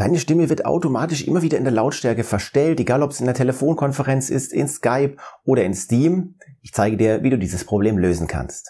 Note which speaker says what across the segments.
Speaker 1: Deine Stimme wird automatisch immer wieder in der Lautstärke verstellt, egal ob es in der Telefonkonferenz ist, in Skype oder in Steam. Ich zeige dir, wie du dieses Problem lösen kannst.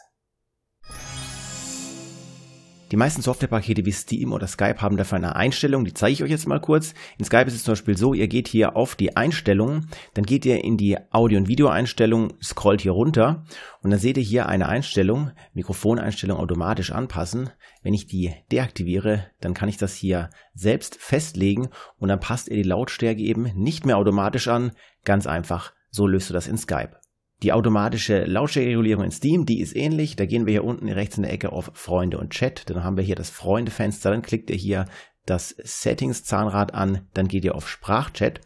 Speaker 1: Die meisten Softwarepakete wie Steam oder Skype haben dafür eine Einstellung, die zeige ich euch jetzt mal kurz. In Skype ist es zum Beispiel so, ihr geht hier auf die Einstellungen, dann geht ihr in die Audio- und Videoeinstellungen, scrollt hier runter und dann seht ihr hier eine Einstellung, Mikrofoneinstellung automatisch anpassen. Wenn ich die deaktiviere, dann kann ich das hier selbst festlegen und dann passt ihr die Lautstärke eben nicht mehr automatisch an. Ganz einfach, so löst du das in Skype. Die automatische Lautstärkeregulierung in Steam, die ist ähnlich. Da gehen wir hier unten rechts in der Ecke auf Freunde und Chat. Dann haben wir hier das Freunde-Fenster. Dann klickt ihr hier das Settings-Zahnrad an. Dann geht ihr auf Sprachchat.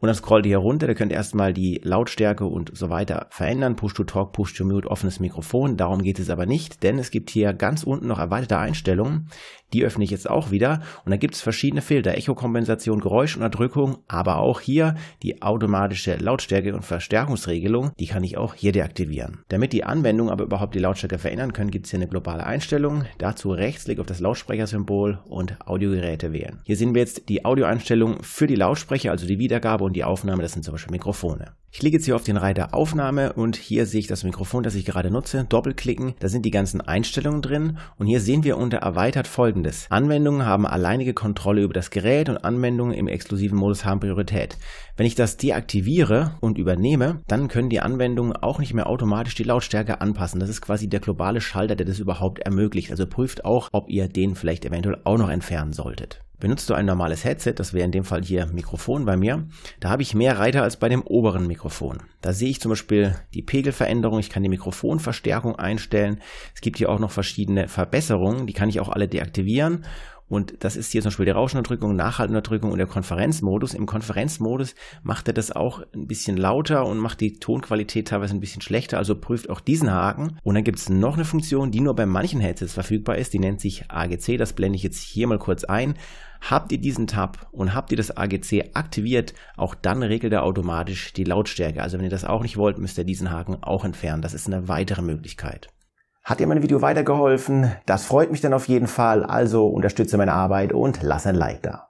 Speaker 1: Und dann scrollt ihr hier runter, da könnt ihr erstmal die Lautstärke und so weiter verändern. Push to Talk, Push to Mute, offenes Mikrofon. Darum geht es aber nicht, denn es gibt hier ganz unten noch erweiterte Einstellungen. Die öffne ich jetzt auch wieder. Und da gibt es verschiedene Filter. Echokompensation, Geräuschunterdrückung, aber auch hier die automatische Lautstärke und Verstärkungsregelung. Die kann ich auch hier deaktivieren. Damit die Anwendung aber überhaupt die Lautstärke verändern können, gibt es hier eine globale Einstellung. Dazu Rechtsklick auf das Lautsprechersymbol und Audiogeräte wählen. Hier sehen wir jetzt die Audioeinstellung für die Lautsprecher, also die Wiedergabe und und die Aufnahme, das sind zum Beispiel Mikrofone. Ich lege jetzt hier auf den Reiter Aufnahme und hier sehe ich das Mikrofon, das ich gerade nutze. Doppelklicken, da sind die ganzen Einstellungen drin und hier sehen wir unter Erweitert folgendes. Anwendungen haben alleinige Kontrolle über das Gerät und Anwendungen im exklusiven Modus haben Priorität. Wenn ich das deaktiviere und übernehme, dann können die Anwendungen auch nicht mehr automatisch die Lautstärke anpassen. Das ist quasi der globale Schalter, der das überhaupt ermöglicht. Also prüft auch, ob ihr den vielleicht eventuell auch noch entfernen solltet. Benutzt du ein normales Headset, das wäre in dem Fall hier Mikrofon bei mir, da habe ich mehr Reiter als bei dem oberen Mikrofon. Mikrofon. Da sehe ich zum Beispiel die Pegelveränderung, ich kann die Mikrofonverstärkung einstellen. Es gibt hier auch noch verschiedene Verbesserungen, die kann ich auch alle deaktivieren und das ist hier zum Beispiel die Rauschunterdrückung, Nachhaltunterdrückung und der Konferenzmodus. Im Konferenzmodus macht er das auch ein bisschen lauter und macht die Tonqualität teilweise ein bisschen schlechter, also prüft auch diesen Haken. Und dann gibt es noch eine Funktion, die nur bei manchen Headsets verfügbar ist, die nennt sich AGC, das blende ich jetzt hier mal kurz ein. Habt ihr diesen Tab und habt ihr das AGC aktiviert, auch dann regelt er automatisch die Lautstärke. Also wenn ihr das auch nicht wollt, müsst ihr diesen Haken auch entfernen. Das ist eine weitere Möglichkeit. Hat dir mein Video weitergeholfen? Das freut mich dann auf jeden Fall. Also unterstütze meine Arbeit und lass ein Like da.